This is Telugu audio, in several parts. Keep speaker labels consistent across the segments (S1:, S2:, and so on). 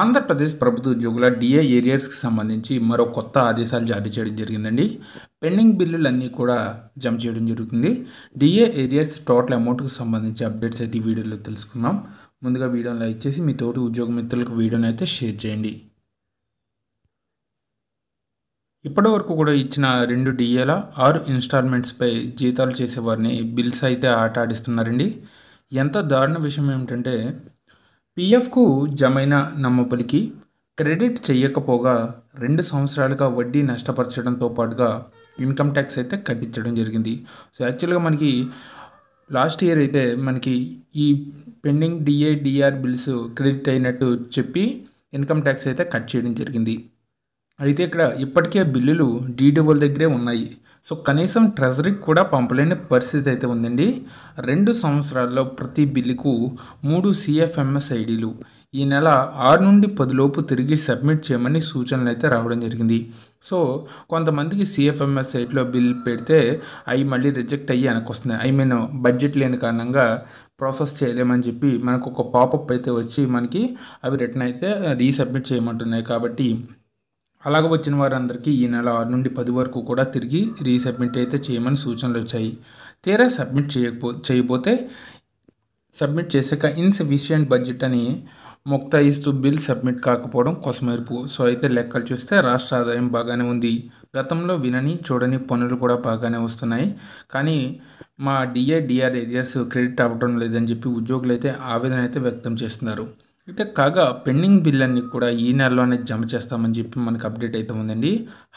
S1: ఆంధ్రప్రదేశ్ ప్రభుత్వ ఉద్యోగుల డిఏ ఏరియర్స్కి సంబంధించి మరో కొత్త ఆదేశాలు జారీ చేయడం జరిగిందండి పెండింగ్ బిల్లులన్నీ కూడా జమ చేయడం జరుగుతుంది డిఏ ఏరియర్స్ టోటల్ అమౌంట్కి సంబంధించి అప్డేట్స్ అయితే ఈ వీడియోలో తెలుసుకుందాం ముందుగా వీడియోని లైక్ చేసి మీ తోటి ఉద్యోగ మిత్రులకు వీడియోని అయితే షేర్ చేయండి ఇప్పటి వరకు కూడా ఇచ్చిన రెండు డిఏల ఆరు ఇన్స్టాల్మెంట్స్పై జీతాలు చేసేవారిని బిల్స్ అయితే ఆట ఆడిస్తున్నారండి ఎంత దారుణ విషయం ఏమిటంటే పీఎఫ్కు జమైన నమ్మపలికి క్రెడిట్ చేయకపోగా రెండు సంవత్సరాలుగా వడ్డీ నష్టపరచడంతో పాటుగా ఇన్కమ్ ట్యాక్స్ అయితే కట్టించడం జరిగింది సో యాక్చువల్గా మనకి లాస్ట్ ఇయర్ అయితే మనకి ఈ pending DA DR bills credit అయినట్టు చెప్పి ఇన్కమ్ ట్యాక్స్ అయితే కట్ చేయడం జరిగింది అయితే ఇక్కడ ఇప్పటికే బిల్లులు డీడబుల్ దగ్గరే ఉన్నాయి సో కనీసం ట్రెజరీకి కూడా పంపలేని పరిస్థితి అయితే ఉందండి రెండు సంవత్సరాల్లో ప్రతి బిల్లుకు మూడు సిఎఫ్ఎంఎస్ ఐడీలు ఈ నెల ఆరు నుండి పదిలోపు తిరిగి సబ్మిట్ చేయమని సూచనలు అయితే రావడం జరిగింది సో కొంతమందికి సిఎఫ్ఎంఎస్ సైట్లో బిల్ పెడితే అవి మళ్ళీ రిజెక్ట్ అయ్యి వస్తున్నాయి ఐ మీన్ బడ్జెట్ లేని కారణంగా ప్రాసెస్ చేయలేమని చెప్పి మనకు ఒక పాపప్ అయితే వచ్చి మనకి అవి రిటర్న్ అయితే రీసబ్మిట్ చేయమంటున్నాయి కాబట్టి అలాగ వచ్చిన వారందరికీ ఈ నెల ఆరు నుండి పది వరకు కూడా తిరిగి రీసబ్మిట్ అయితే చేయమని సూచనలు వచ్చాయి తీరా సబ్మిట్ చేయకపో చేయబోతే సబ్మిట్ చేశాక ఇన్సఫిషియంట్ బడ్జెట్ అని ముక్తాయిస్తూ బిల్ సబ్మిట్ కాకపోవడం కొసమెరుపు సో అయితే లెక్కలు చూస్తే రాష్ట్ర ఆదాయం బాగానే ఉంది గతంలో వినని చూడని పనులు కూడా బాగానే వస్తున్నాయి కానీ మా డిఏ డిఆర్ ఏరియాస్ క్రెడిట్ అవ్వడం లేదని చెప్పి ఉద్యోగులు అయితే ఆవేదన అయితే వ్యక్తం చేస్తున్నారు అయితే కాగా పెండింగ్ బిల్లన్నీ కూడా ఈ నెలలోనే జమ చేస్తామని చెప్పి మనకు అప్డేట్ అయితే ఉందండి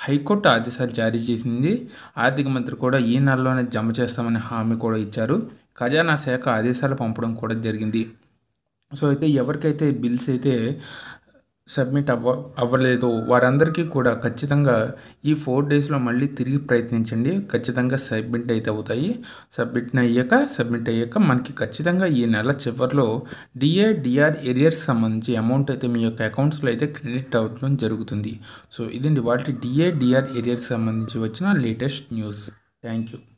S1: హైకోర్టు ఆదేశాలు జారీ చేసింది ఆర్థిక మంత్రి కూడా ఈ నెలలోనే జమ చేస్తామని హామీ కూడా ఇచ్చారు ఖజానా శాఖ ఆదేశాలు పంపడం కూడా జరిగింది సో అయితే ఎవరికైతే బిల్స్ అయితే సబ్మిట్ అవ్వ అవ్వలేదు వారందరికీ కూడా ఖచ్చితంగా ఈ ఫోర్ డేస్లో మళ్ళీ తిరిగి ప్రయత్నించండి ఖచ్చితంగా సబ్మిట్ అయితే అవుతాయి సబ్మిట్ అయ్యాక సబ్మిట్ అయ్యాక మనకి ఖచ్చితంగా ఈ నెల చివరిలో డిఏ డిఆర్ ఎరియర్స్ సంబంధించి అమౌంట్ అయితే మీ యొక్క అకౌంట్స్లో అయితే క్రెడిట్ అవ్వడం జరుగుతుంది సో ఇదండి వాటి డిఏ డిఆర్ ఎరియర్స్ సంబంధించి వచ్చిన లేటెస్ట్ న్యూస్ థ్యాంక్ యూ